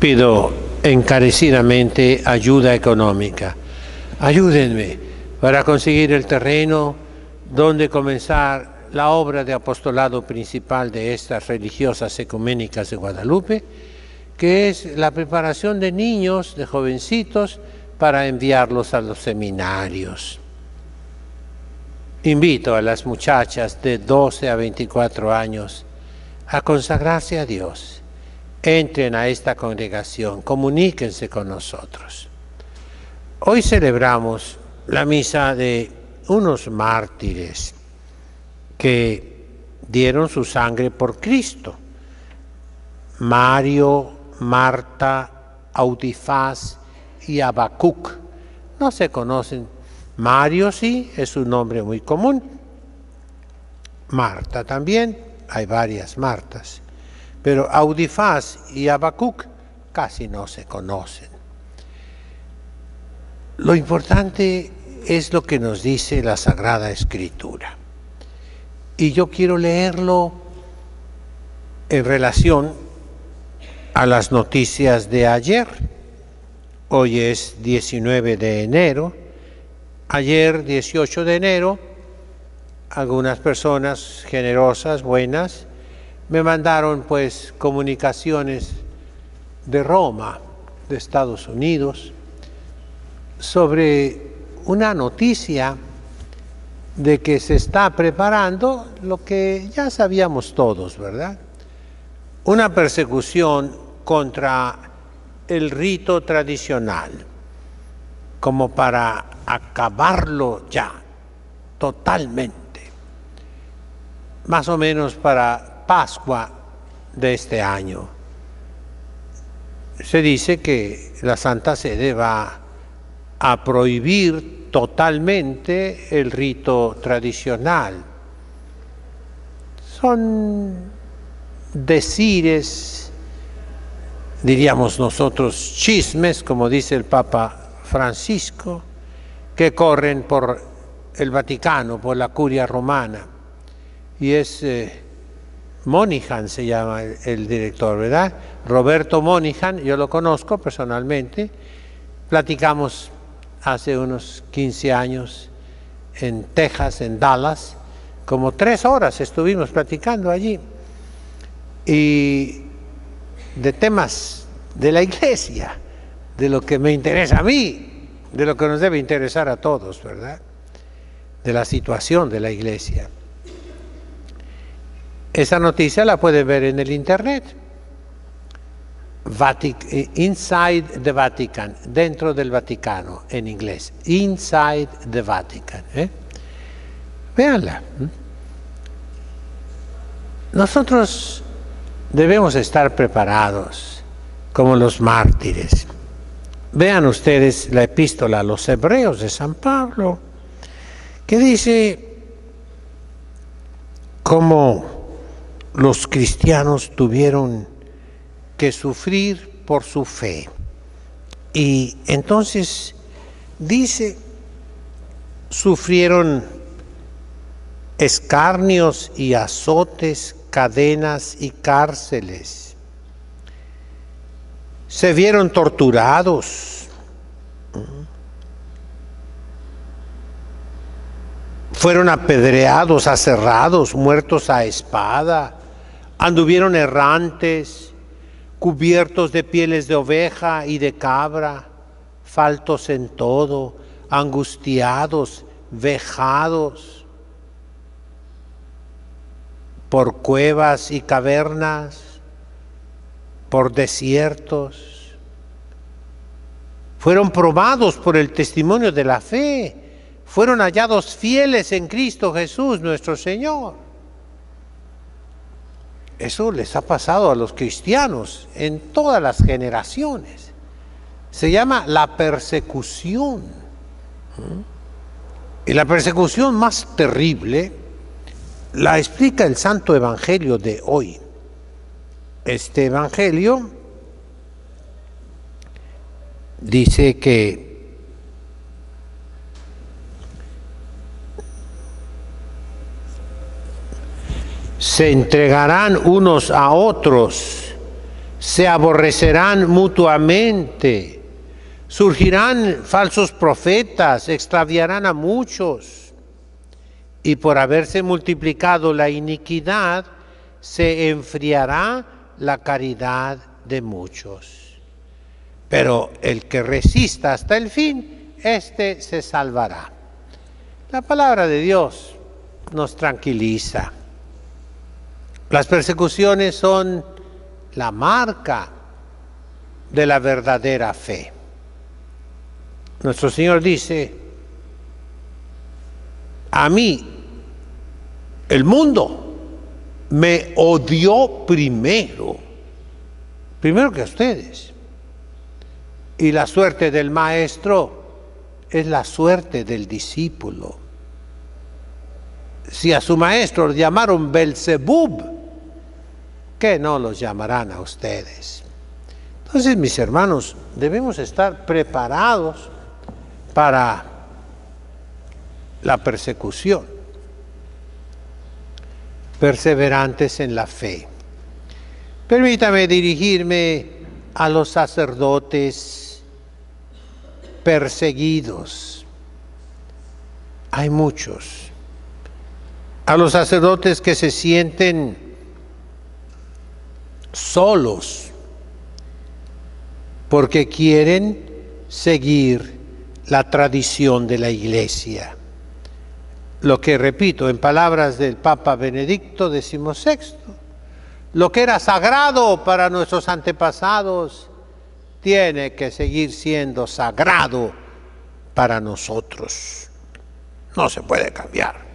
Pido encarecidamente ayuda económica. Ayúdenme para conseguir el terreno donde comenzar la obra de apostolado principal de estas religiosas ecuménicas de Guadalupe, que es la preparación de niños, de jovencitos, para enviarlos a los seminarios. Invito a las muchachas de 12 a 24 años a consagrarse a Dios entren a esta congregación, comuníquense con nosotros. Hoy celebramos la misa de unos mártires que dieron su sangre por Cristo. Mario, Marta, Audifaz y Abacuc. No se conocen. Mario sí, es un nombre muy común. Marta también, hay varias Martas. Pero Audifaz y Abacuc casi no se conocen. Lo importante es lo que nos dice la Sagrada Escritura. Y yo quiero leerlo en relación a las noticias de ayer. Hoy es 19 de enero. Ayer, 18 de enero, algunas personas generosas, buenas, me mandaron pues comunicaciones de Roma, de Estados Unidos, sobre una noticia de que se está preparando lo que ya sabíamos todos, ¿verdad? Una persecución contra el rito tradicional, como para acabarlo ya, totalmente, más o menos para Pascua de este año. Se dice que la Santa Sede va a prohibir totalmente el rito tradicional. Son decires, diríamos nosotros, chismes, como dice el Papa Francisco, que corren por el Vaticano, por la curia romana. Y es eh, Monihan se llama el, director, ¿verdad? Roberto Monihan, yo lo conozco personalmente. Platicamos hace unos 15 años en Texas, en Dallas. Como tres horas estuvimos platicando allí. Y de temas de la iglesia, de lo que me interesa a mí, de lo que nos debe interesar a todos, ¿verdad? De la situación de la iglesia. Esa noticia la puede ver en el Internet. Eh, inside the Vatican, dentro del Vaticano en inglés. Inside the Vatican. ¿eh? Veanla. Nosotros debemos estar preparados como los mártires. Vean ustedes la epístola a los hebreos de San Pablo, que dice Como los cristianos tuvieron que sufrir por su fe. Y entonces dice, sufrieron escarnios y azotes, cadenas y cárceles. Se vieron torturados. Fueron apedreados, aserrados, muertos a espada Anduvieron errantes, cubiertos de pieles de oveja y de cabra, faltos en todo, angustiados, vejados, por cuevas y cavernas, por desiertos. Fueron probados por el testimonio de la fe, fueron hallados fieles en Cristo Jesús nuestro Señor. Eso les ha pasado a los cristianos en todas las generaciones. Se llama la persecución. Y la persecución más terrible la explica el Santo Evangelio de hoy. Este Evangelio dice que se entregarán unos a otros, se aborrecerán mutuamente, surgirán falsos profetas, extraviarán a muchos, y por haberse multiplicado la iniquidad, se enfriará la caridad de muchos. Pero el que resista hasta el fin, éste se salvará. La palabra de Dios nos tranquiliza las persecuciones son la marca de la verdadera fe. Nuestro Señor dice, a mí el mundo me odió primero, primero que a ustedes. Y la suerte del maestro es la suerte del discípulo. Si a su maestro le llamaron Belzebub, que no los llamarán a ustedes. Entonces, mis hermanos, debemos estar preparados para la persecución, perseverantes en la fe. Permítame dirigirme a los sacerdotes perseguidos. Hay muchos. A los sacerdotes que se sienten solos, porque quieren seguir la tradición de la iglesia. Lo que, repito, en palabras del Papa Benedicto XVI, lo que era sagrado para nuestros antepasados tiene que seguir siendo sagrado para nosotros. No se puede cambiar.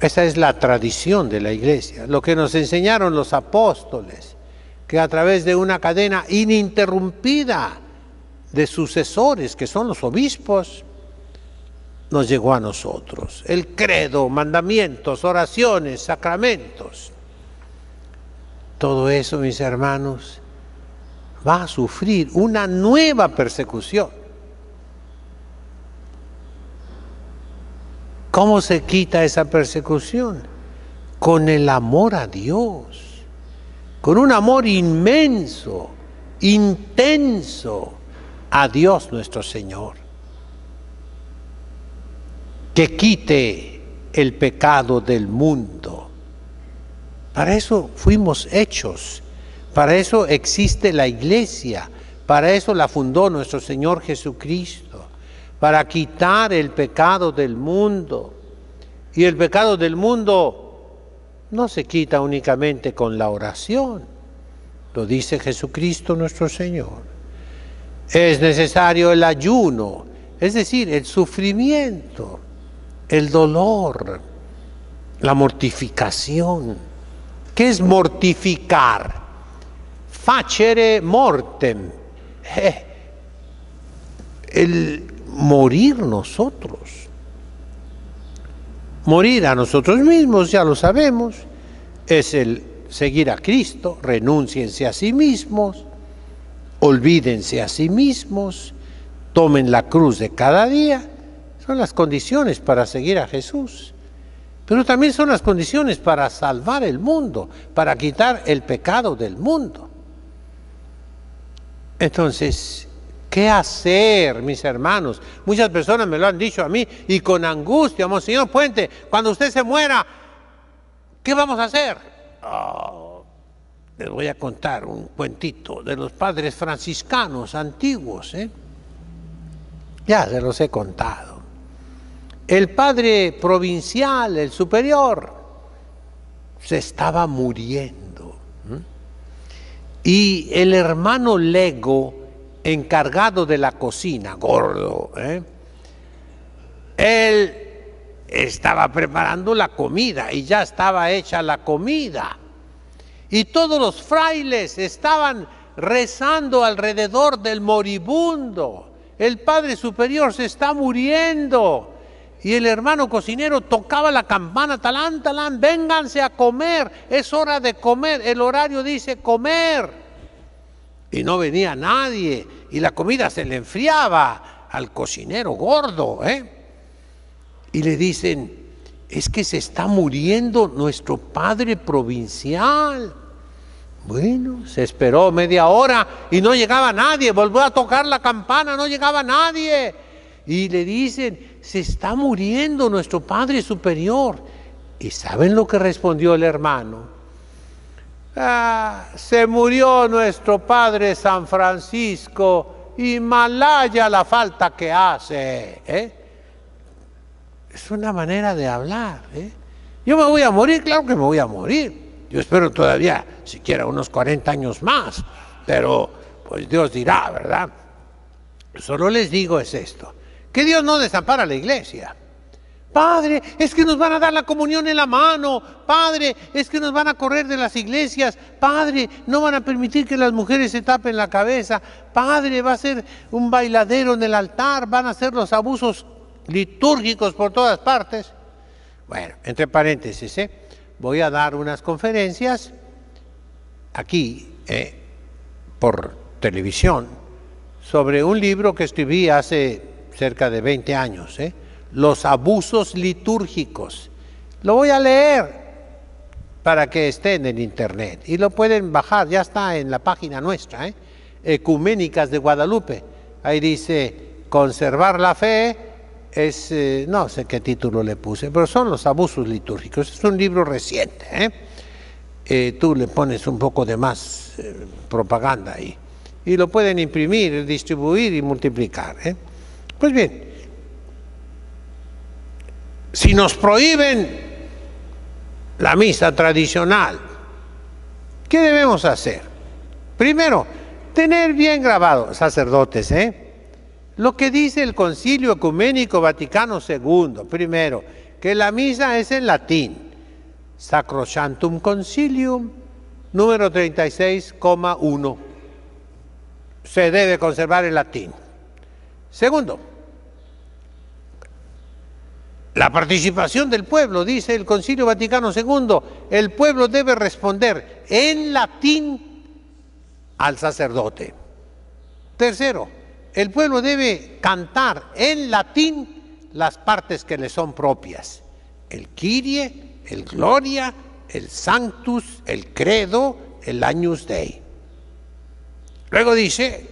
Esa es la tradición de la iglesia, lo que nos enseñaron los apóstoles, que a través de una cadena ininterrumpida de sucesores, que son los obispos, nos llegó a nosotros. El credo, mandamientos, oraciones, sacramentos. Todo eso, mis hermanos, va a sufrir una nueva persecución ¿Cómo se quita esa persecución? Con el amor a Dios, con un amor inmenso, intenso a Dios nuestro Señor, que quite el pecado del mundo. Para eso fuimos hechos, para eso existe la iglesia, para eso la fundó nuestro Señor Jesucristo para quitar el pecado del mundo. Y el pecado del mundo no se quita únicamente con la oración, lo dice Jesucristo nuestro Señor. Es necesario el ayuno, es decir, el sufrimiento, el dolor, la mortificación. ¿Qué es mortificar? Facere mortem. El morir nosotros. Morir a nosotros mismos, ya lo sabemos, es el seguir a Cristo, renúnciense a sí mismos, olvídense a sí mismos, tomen la cruz de cada día. Son las condiciones para seguir a Jesús. Pero también son las condiciones para salvar el mundo, para quitar el pecado del mundo. Entonces, ¿Qué hacer, mis hermanos? Muchas personas me lo han dicho a mí y con angustia, Monseñor Puente, cuando usted se muera, ¿qué vamos a hacer? Ah, les voy a contar un cuentito de los padres franciscanos antiguos. ¿eh? Ya se los he contado. El padre provincial, el superior, se estaba muriendo. Y el hermano Lego, encargado de la cocina, gordo. ¿eh? Él estaba preparando la comida y ya estaba hecha la comida. Y todos los frailes estaban rezando alrededor del moribundo. El Padre Superior se está muriendo. Y el hermano cocinero tocaba la campana, talán, talán, vénganse a comer, es hora de comer. El horario dice comer y no venía nadie y la comida se le enfriaba al cocinero gordo, ¿eh? Y le dicen, es que se está muriendo nuestro padre provincial. Bueno, se esperó media hora y no llegaba nadie, volvió a tocar la campana, no llegaba nadie. Y le dicen, se está muriendo nuestro Padre Superior. ¿Y saben lo que respondió el hermano? Ah, se murió nuestro padre San Francisco, y Malaya la falta que hace. ¿eh? Es una manera de hablar. ¿eh? Yo me voy a morir, claro que me voy a morir. Yo espero todavía, siquiera unos 40 años más, pero pues Dios dirá, ¿verdad? Solo les digo es esto, que Dios no desampara a la iglesia. Padre, es que nos van a dar la comunión en la mano. Padre, es que nos van a correr de las iglesias. Padre, no van a permitir que las mujeres se tapen la cabeza. Padre, va a ser un bailadero en el altar. Van a ser los abusos litúrgicos por todas partes. Bueno, entre paréntesis, ¿eh? voy a dar unas conferencias aquí ¿eh? por televisión sobre un libro que escribí hace cerca de 20 años. ¿eh? los abusos litúrgicos. Lo voy a leer para que esté en internet y lo pueden bajar, ya está en la página nuestra, ¿eh? Ecuménicas de Guadalupe. Ahí dice, conservar la fe es, eh, no sé qué título le puse, pero son los abusos litúrgicos. Es un libro reciente, ¿eh? tú le pones un poco de más propaganda ahí. Y lo pueden imprimir, distribuir y multiplicar. Pues bien, si nos prohíben la misa tradicional, ¿qué debemos hacer? Primero, tener bien grabado, sacerdotes, ¿eh? Lo que dice el Concilio Ecuménico Vaticano II, primero, que la misa es en latín, Sacrosanctum Concilium, número 36,1. Se debe conservar el latín. Segundo, la participación del pueblo, dice el Concilio Vaticano II, el pueblo debe responder en latín al sacerdote. Tercero, el pueblo debe cantar en latín las partes que le son propias, el Kyrie, el Gloria, el Sanctus, el Credo, el Agnus Dei. Luego dice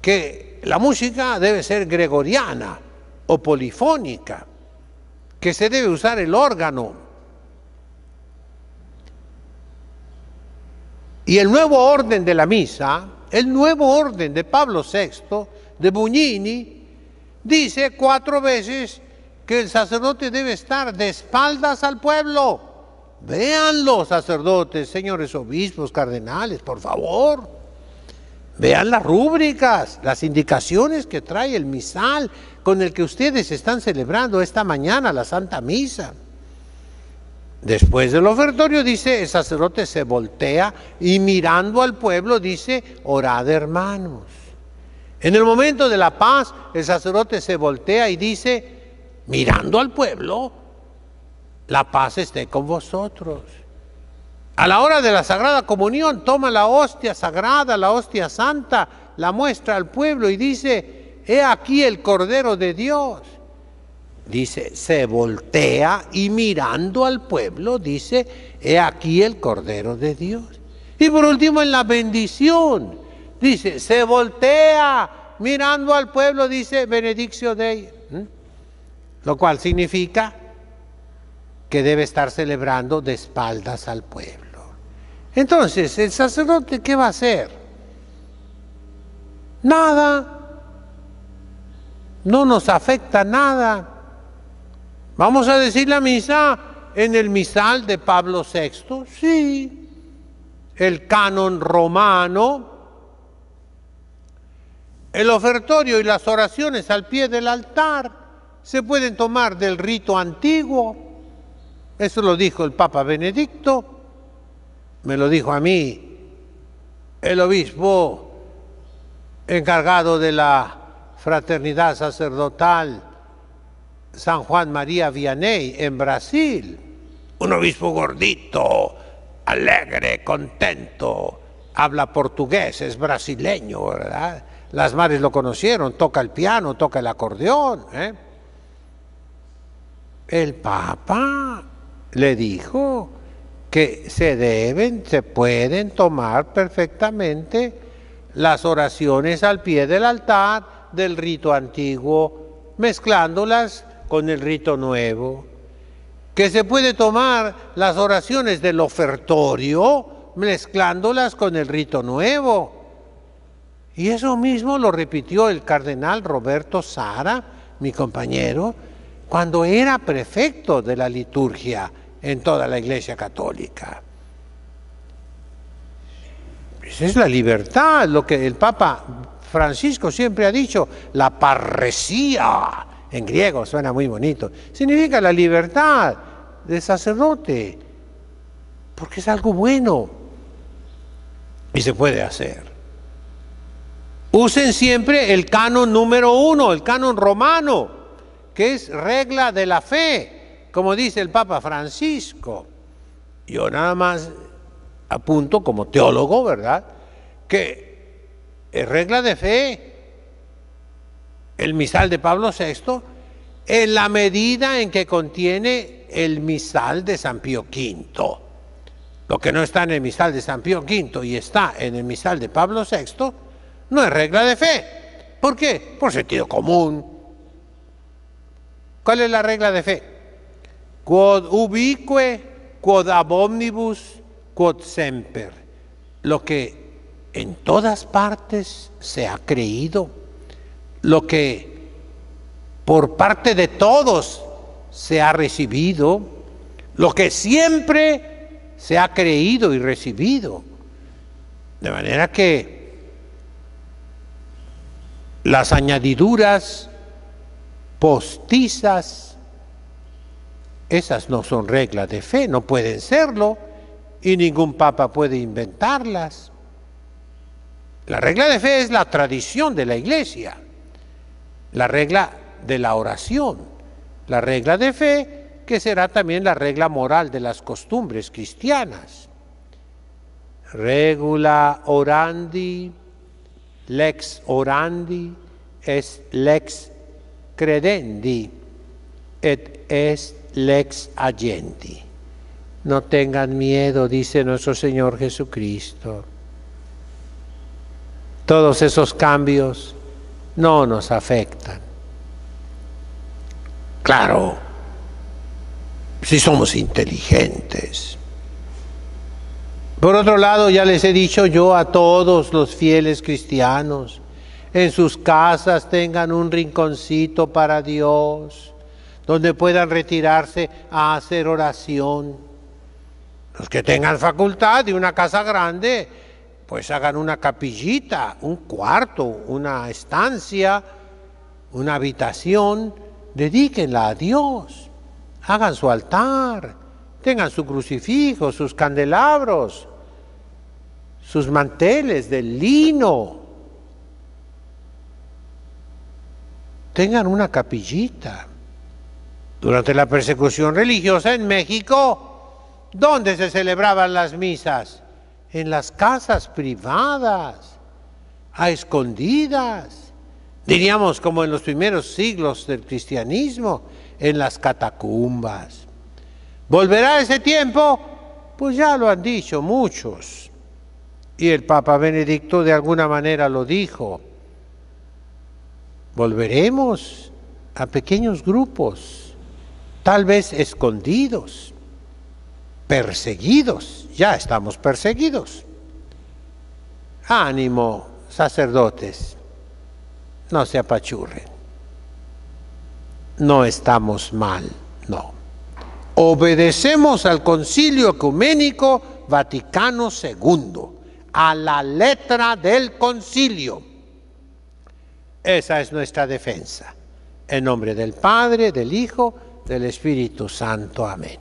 que la música debe ser gregoriana o polifónica que se debe usar el órgano. Y el nuevo orden de la misa, el nuevo orden de Pablo VI, de buñini dice cuatro veces que el sacerdote debe estar de espaldas al pueblo. Vean los sacerdotes, señores obispos, cardenales, por favor. Vean las rúbricas, las indicaciones que trae el misal, con el que ustedes están celebrando esta mañana la Santa Misa. Después del ofertorio dice, el sacerdote se voltea y mirando al pueblo dice, orad hermanos. En el momento de la paz, el sacerdote se voltea y dice, mirando al pueblo, la paz esté con vosotros. A la hora de la Sagrada Comunión, toma la hostia sagrada, la hostia santa, la muestra al pueblo y dice, he aquí el Cordero de Dios. Dice, se voltea y mirando al pueblo dice, he aquí el Cordero de Dios. Y por último en la bendición, dice, se voltea mirando al pueblo, dice, benediccio de Lo cual significa que debe estar celebrando de espaldas al pueblo. Entonces, ¿el sacerdote qué va a hacer? Nada no nos afecta nada. ¿Vamos a decir la misa en el misal de Pablo VI? Sí, el canon romano, el ofertorio y las oraciones al pie del altar se pueden tomar del rito antiguo. Eso lo dijo el Papa Benedicto, me lo dijo a mí el obispo encargado de la Fraternidad Sacerdotal San Juan María Vianney en Brasil. Un obispo gordito, alegre, contento, habla portugués, es brasileño, ¿verdad? Las madres lo conocieron, toca el piano, toca el acordeón. ¿eh? El Papa le dijo que se deben, se pueden tomar perfectamente las oraciones al pie del altar del rito antiguo, mezclándolas con el rito nuevo. Que se puede tomar las oraciones del ofertorio, mezclándolas con el rito nuevo. Y eso mismo lo repitió el cardenal Roberto Sara, mi compañero, cuando era prefecto de la liturgia en toda la Iglesia Católica. Esa es la libertad, lo que el Papa Francisco siempre ha dicho la parresía, en griego suena muy bonito, significa la libertad del sacerdote, porque es algo bueno y se puede hacer. Usen siempre el canon número uno, el canon romano, que es regla de la fe, como dice el Papa Francisco. Yo nada más apunto como teólogo, ¿verdad? Que es regla de fe. El misal de Pablo VI, en la medida en que contiene el misal de San Pío V. Lo que no está en el misal de San Pío V y está en el misal de Pablo VI, no es regla de fe. ¿Por qué? Por sentido común. ¿Cuál es la regla de fe? Quod ubique, quod ab omnibus, quod semper. Lo que en todas partes se ha creído lo que por parte de todos se ha recibido, lo que siempre se ha creído y recibido. De manera que las añadiduras postizas, esas no son reglas de fe, no pueden serlo, y ningún papa puede inventarlas. La regla de fe es la tradición de la iglesia, la regla de la oración, la regla de fe que será también la regla moral de las costumbres cristianas. Regula orandi, lex orandi, es lex credendi, et es lex agendi. No tengan miedo, dice nuestro Señor Jesucristo todos esos cambios no nos afectan. Claro, si somos inteligentes. Por otro lado, ya les he dicho yo a todos los fieles cristianos, en sus casas tengan un rinconcito para Dios, donde puedan retirarse a hacer oración. Los que tengan facultad de una casa grande, pues hagan una capillita, un cuarto, una estancia, una habitación, dedíquenla a Dios, hagan su altar, tengan su crucifijo, sus candelabros, sus manteles de lino, tengan una capillita. Durante la persecución religiosa en México, ¿dónde se celebraban las misas? en las casas privadas, a escondidas, diríamos como en los primeros siglos del cristianismo, en las catacumbas. ¿Volverá ese tiempo? Pues ya lo han dicho muchos. Y el Papa Benedicto de alguna manera lo dijo. Volveremos a pequeños grupos, tal vez escondidos perseguidos, ya estamos perseguidos. Ánimo, sacerdotes, no se apachurren. No estamos mal, no. Obedecemos al concilio ecuménico Vaticano II, a la letra del concilio. Esa es nuestra defensa. En nombre del Padre, del Hijo, del Espíritu Santo. Amén.